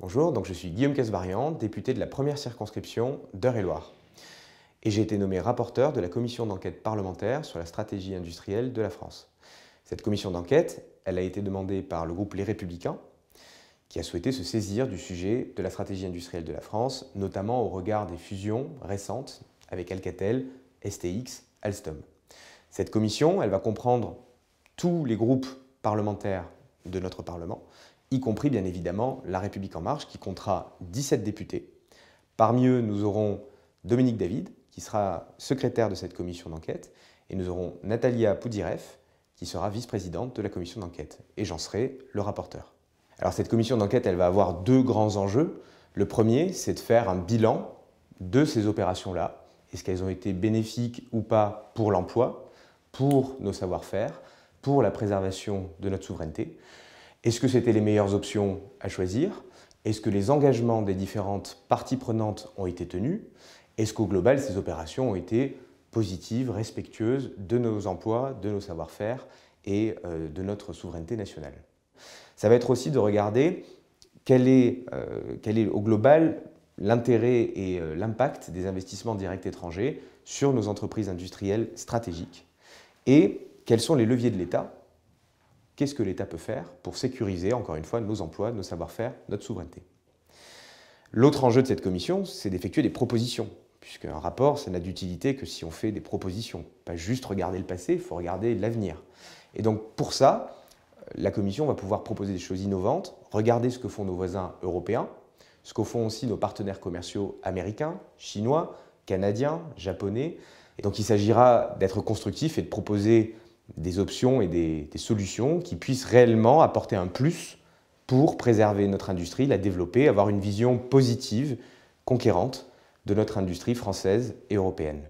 Bonjour, donc je suis Guillaume Casvarian, député de la première circonscription d'Eure-et-Loire. Et j'ai été nommé rapporteur de la commission d'enquête parlementaire sur la stratégie industrielle de la France. Cette commission d'enquête, elle a été demandée par le groupe Les Républicains, qui a souhaité se saisir du sujet de la stratégie industrielle de la France, notamment au regard des fusions récentes avec Alcatel, STX, Alstom. Cette commission, elle va comprendre tous les groupes parlementaires de notre Parlement y compris bien évidemment La République en marche qui comptera 17 députés. Parmi eux, nous aurons Dominique David, qui sera secrétaire de cette commission d'enquête, et nous aurons Natalia Poudireff, qui sera vice-présidente de la commission d'enquête, et j'en serai le rapporteur. Alors cette commission d'enquête, elle va avoir deux grands enjeux. Le premier, c'est de faire un bilan de ces opérations-là. Est-ce qu'elles ont été bénéfiques ou pas pour l'emploi, pour nos savoir-faire, pour la préservation de notre souveraineté est-ce que c'était les meilleures options à choisir Est-ce que les engagements des différentes parties prenantes ont été tenus Est-ce qu'au global, ces opérations ont été positives, respectueuses de nos emplois, de nos savoir-faire et euh, de notre souveraineté nationale Ça va être aussi de regarder quel est, euh, quel est au global l'intérêt et euh, l'impact des investissements directs étrangers sur nos entreprises industrielles stratégiques et quels sont les leviers de l'État qu'est-ce que l'État peut faire pour sécuriser, encore une fois, nos emplois, nos savoir-faire, notre souveraineté. L'autre enjeu de cette commission, c'est d'effectuer des propositions, puisqu'un rapport, ça n'a d'utilité que si on fait des propositions. Pas juste regarder le passé, il faut regarder l'avenir. Et donc pour ça, la commission va pouvoir proposer des choses innovantes, regarder ce que font nos voisins européens, ce que font aussi nos partenaires commerciaux américains, chinois, canadiens, japonais. Et donc il s'agira d'être constructif et de proposer des options et des, solutions qui puissent réellement apporter un plus pour préserver notre industrie, la développer, avoir une vision positive, conquérante de notre industrie française et européenne.